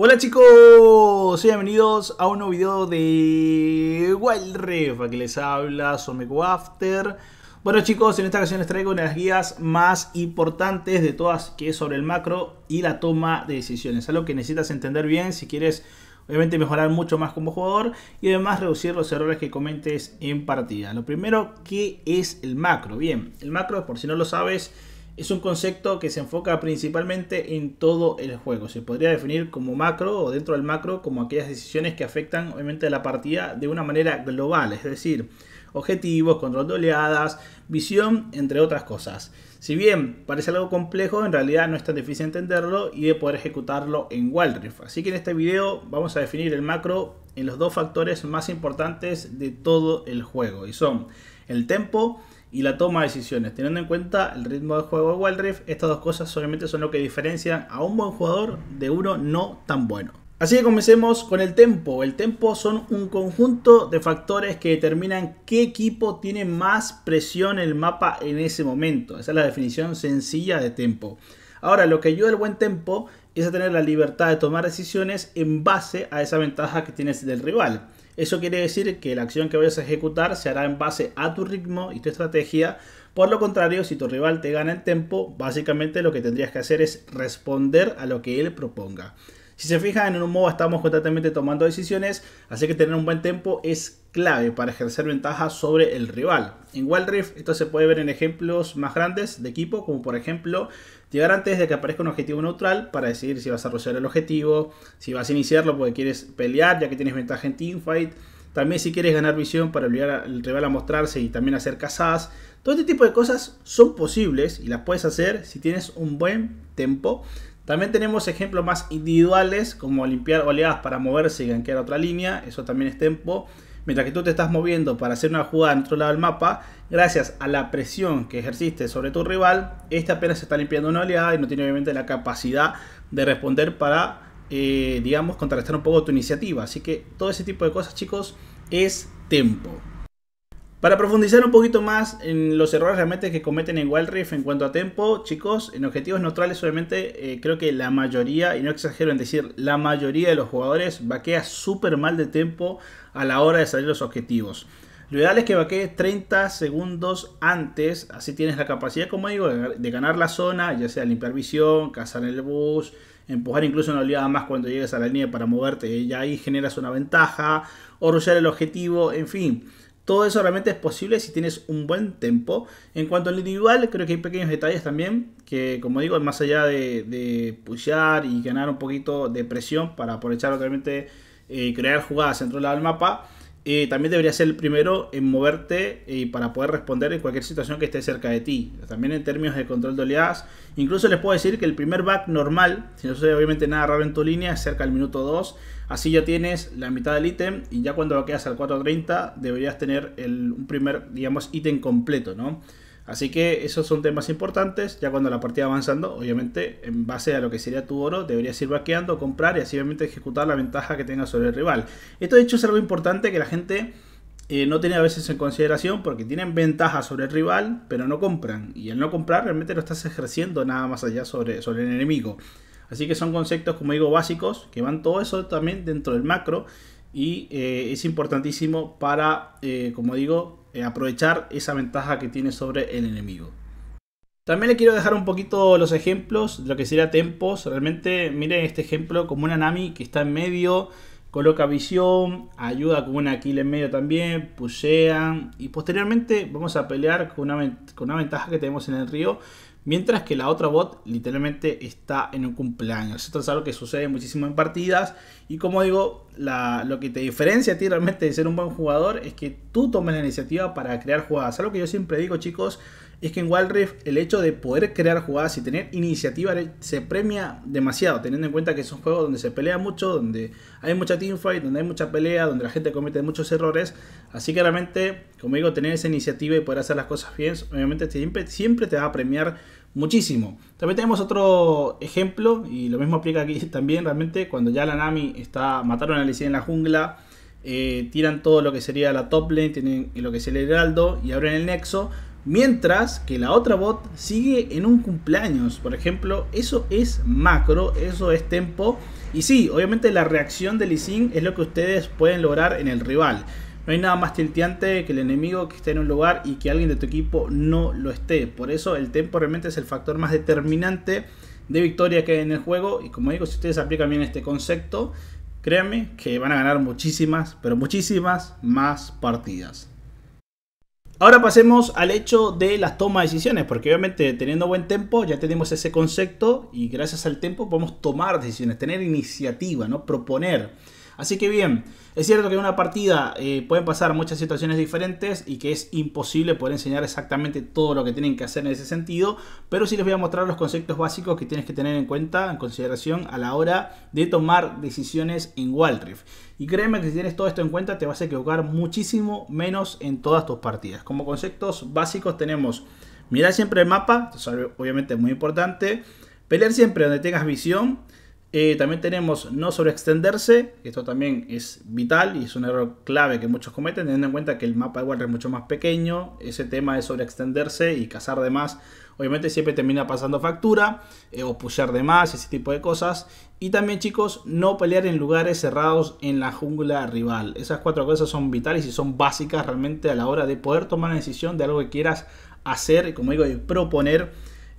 Hola chicos, bienvenidos a un nuevo video de Wild Rift, aquí les habla Someco After. Bueno chicos, en esta ocasión les traigo una de las guías más importantes de todas, que es sobre el macro y la toma de decisiones. Algo que necesitas entender bien si quieres, obviamente, mejorar mucho más como jugador y además reducir los errores que comentes en partida. Lo primero, ¿qué es el macro? Bien, el macro, por si no lo sabes, es un concepto que se enfoca principalmente en todo el juego. Se podría definir como macro o dentro del macro como aquellas decisiones que afectan obviamente a la partida de una manera global, es decir, objetivos, control de oleadas, visión, entre otras cosas. Si bien parece algo complejo, en realidad no es tan difícil entenderlo y de poder ejecutarlo en Rift. Así que en este video vamos a definir el macro en los dos factores más importantes de todo el juego y son el tempo y la toma de decisiones. Teniendo en cuenta el ritmo de juego de Wild estas dos cosas solamente son lo que diferencian a un buen jugador de uno no tan bueno. Así que comencemos con el tempo. El tempo son un conjunto de factores que determinan qué equipo tiene más presión en el mapa en ese momento. Esa es la definición sencilla de tempo. Ahora, lo que ayuda al buen tempo es a tener la libertad de tomar decisiones en base a esa ventaja que tienes del rival. Eso quiere decir que la acción que vayas a ejecutar se hará en base a tu ritmo y tu estrategia. Por lo contrario, si tu rival te gana el tempo, básicamente lo que tendrías que hacer es responder a lo que él proponga. Si se fijan, en un modo estamos constantemente tomando decisiones, así que tener un buen tempo es clave para ejercer ventaja sobre el rival. En Wildrift, esto se puede ver en ejemplos más grandes de equipo, como por ejemplo llegar antes de que aparezca un objetivo neutral para decidir si vas a rociar el objetivo, si vas a iniciarlo porque quieres pelear ya que tienes ventaja en teamfight, también si quieres ganar visión para obligar al rival a mostrarse y también hacer cazadas. Todo este tipo de cosas son posibles y las puedes hacer si tienes un buen tempo. También tenemos ejemplos más individuales como limpiar oleadas para moverse y ganquear otra línea, eso también es tempo mientras que tú te estás moviendo para hacer una jugada en otro lado del mapa, gracias a la presión que ejerciste sobre tu rival, este apenas está limpiando una oleada y no tiene obviamente la capacidad de responder para, eh, digamos, contrarrestar un poco tu iniciativa. Así que todo ese tipo de cosas, chicos, es tiempo. Para profundizar un poquito más en los errores realmente que cometen en Wild Rift en cuanto a tempo, chicos, en objetivos neutrales obviamente eh, creo que la mayoría, y no exagero en decir, la mayoría de los jugadores vaquea súper mal de tempo a la hora de salir los objetivos. Lo ideal es que vaquees 30 segundos antes, así tienes la capacidad, como digo, de ganar la zona, ya sea limpiar visión, cazar el bus, empujar incluso una oleada más cuando llegues a la línea para moverte, ya ahí generas una ventaja, o el objetivo, en fin... Todo eso realmente es posible si tienes un buen tempo. En cuanto al individual, creo que hay pequeños detalles también que, como digo, más allá de, de y ganar un poquito de presión para aprovechar, realmente y eh, crear jugadas dentro del mapa, eh, también debería ser el primero en moverte eh, para poder responder en cualquier situación que esté cerca de ti. También en términos de control de oleadas. Incluso les puedo decir que el primer back normal, si no sucede obviamente nada raro en tu línea, es cerca del minuto 2. Así ya tienes la mitad del ítem y ya cuando lo quedas al 4.30 deberías tener el, un primer, digamos, ítem completo, ¿no? Así que esos son temas importantes. Ya cuando la partida avanzando, obviamente, en base a lo que sería tu oro, deberías ir vaqueando, comprar y así obviamente ejecutar la ventaja que tengas sobre el rival. Esto de hecho es algo importante que la gente eh, no tiene a veces en consideración porque tienen ventaja sobre el rival, pero no compran. Y al no comprar realmente no estás ejerciendo nada más allá sobre, sobre el enemigo. Así que son conceptos, como digo, básicos, que van todo eso también dentro del macro. Y eh, es importantísimo para, eh, como digo, eh, aprovechar esa ventaja que tiene sobre el enemigo. También le quiero dejar un poquito los ejemplos de lo que sería tempos. Realmente miren este ejemplo como una Nami que está en medio, coloca visión, ayuda con una kill en medio también, pushean y posteriormente vamos a pelear una, con una ventaja que tenemos en el río Mientras que la otra bot literalmente está en un cumpleaños. Esto es algo que sucede muchísimo en partidas. Y como digo, lo que te diferencia a ti realmente de ser un buen jugador es que tú tomes la iniciativa para crear jugadas. Algo que yo siempre digo, chicos, es que en Wild Rift el hecho de poder crear jugadas y tener iniciativa se premia demasiado, teniendo en cuenta que es un juego donde se pelea mucho, donde hay mucha teamfight, donde hay mucha pelea, donde la gente comete muchos errores. Así que realmente, como digo, tener esa iniciativa y poder hacer las cosas bien, obviamente siempre, siempre te va a premiar muchísimo. También tenemos otro ejemplo, y lo mismo aplica aquí también, realmente, cuando ya la Nami está, mataron a Sin en la jungla, eh, tiran todo lo que sería la top lane, tienen lo que es el heraldo, y abren el nexo, mientras que la otra bot sigue en un cumpleaños, por ejemplo, eso es macro, eso es tempo, y sí, obviamente la reacción de Lee es lo que ustedes pueden lograr en el rival. No hay nada más tilteante que el enemigo que esté en un lugar y que alguien de tu equipo no lo esté. Por eso el tempo realmente es el factor más determinante de victoria que hay en el juego. Y como digo, si ustedes aplican bien este concepto, créanme que van a ganar muchísimas, pero muchísimas más partidas. Ahora pasemos al hecho de las tomas de decisiones, porque obviamente teniendo buen tempo ya tenemos ese concepto y gracias al tiempo podemos tomar decisiones, tener iniciativa, ¿no? proponer. Así que bien, es cierto que en una partida eh, pueden pasar muchas situaciones diferentes y que es imposible poder enseñar exactamente todo lo que tienen que hacer en ese sentido, pero sí les voy a mostrar los conceptos básicos que tienes que tener en cuenta, en consideración a la hora de tomar decisiones en Wild Y créeme que si tienes todo esto en cuenta te vas a equivocar muchísimo menos en todas tus partidas. Como conceptos básicos tenemos mirar siempre el mapa, obviamente es muy importante, pelear siempre donde tengas visión, eh, también tenemos no extenderse, esto también es vital y es un error clave que muchos cometen, teniendo en cuenta que el mapa de Water es mucho más pequeño, ese tema de extenderse y cazar de más, obviamente siempre termina pasando factura, eh, o pushar de más, ese tipo de cosas. Y también chicos, no pelear en lugares cerrados en la jungla rival. Esas cuatro cosas son vitales y son básicas realmente a la hora de poder tomar la decisión de algo que quieras hacer, como digo, proponer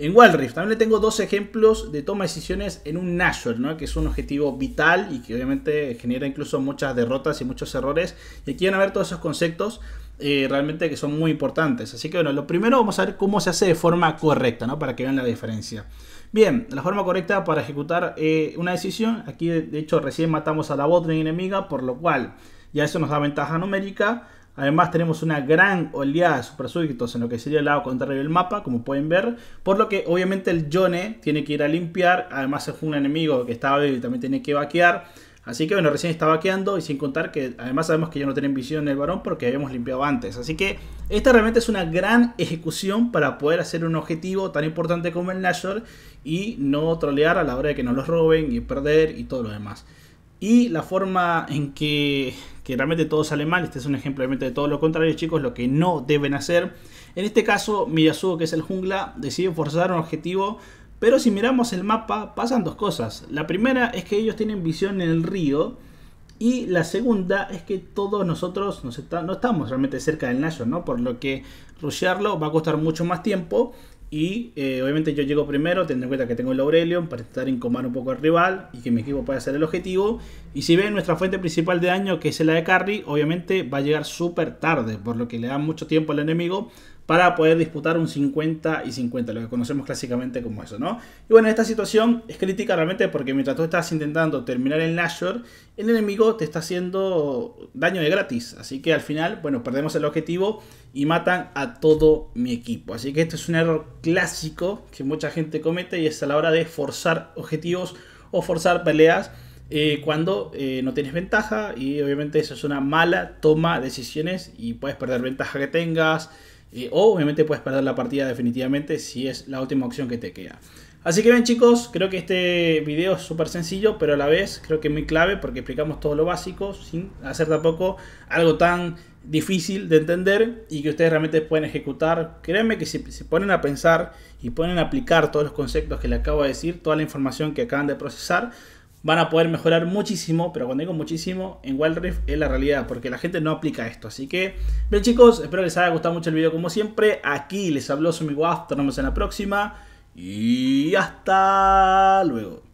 en Wild también le tengo dos ejemplos de toma de decisiones en un Nashor, ¿no? que es un objetivo vital y que obviamente genera incluso muchas derrotas y muchos errores. Y aquí van a ver todos esos conceptos eh, realmente que son muy importantes. Así que bueno, lo primero vamos a ver cómo se hace de forma correcta, ¿no? para que vean la diferencia. Bien, la forma correcta para ejecutar eh, una decisión, aquí de hecho recién matamos a la bot enemiga, por lo cual ya eso nos da ventaja numérica. Además tenemos una gran oleada de super súbditos en lo que sería el lado contrario del mapa, como pueden ver. Por lo que obviamente el Jone tiene que ir a limpiar. Además es un enemigo que estaba vivo y también tiene que vaquear. Así que bueno, recién está vaqueando y sin contar que además sabemos que ya no tienen visión el varón porque habíamos limpiado antes. Así que esta realmente es una gran ejecución para poder hacer un objetivo tan importante como el Nashor y no trolear a la hora de que nos los roben y perder y todo lo demás. Y la forma en que que realmente todo sale mal. Este es un ejemplo realmente de todo lo contrario, chicos, lo que no deben hacer. En este caso, Miyazu, que es el jungla, decide forzar un objetivo. Pero si miramos el mapa, pasan dos cosas. La primera es que ellos tienen visión en el río. Y la segunda es que todos nosotros no estamos realmente cerca del Nayo, ¿no? Por lo que rushearlo va a costar mucho más tiempo. Y eh, obviamente yo llego primero, teniendo en cuenta que tengo el Aurelion para intentar incomar un poco al rival y que mi equipo pueda hacer el objetivo. Y si ven nuestra fuente principal de daño, que es la de carry, obviamente va a llegar súper tarde, por lo que le da mucho tiempo al enemigo para poder disputar un 50 y 50, lo que conocemos clásicamente como eso, ¿no? Y bueno, esta situación es crítica realmente porque mientras tú estás intentando terminar el Nashor, el enemigo te está haciendo daño de gratis, así que al final, bueno, perdemos el objetivo y matan a todo mi equipo. Así que este es un error clásico que mucha gente comete y es a la hora de forzar objetivos o forzar peleas eh, cuando eh, no tienes ventaja y obviamente eso es una mala toma de decisiones y puedes perder ventaja que tengas, o obviamente puedes perder la partida definitivamente si es la última opción que te queda. Así que ven chicos, creo que este video es súper sencillo, pero a la vez creo que es muy clave porque explicamos todo lo básico sin hacer tampoco algo tan difícil de entender y que ustedes realmente pueden ejecutar. Créanme que si se ponen a pensar y ponen a aplicar todos los conceptos que les acabo de decir, toda la información que acaban de procesar, van a poder mejorar muchísimo, pero cuando digo muchísimo, en Wild Rift es la realidad, porque la gente no aplica esto. Así que, bien chicos, espero que les haya gustado mucho el video como siempre. Aquí les habló su nos vemos en la próxima. Y hasta luego.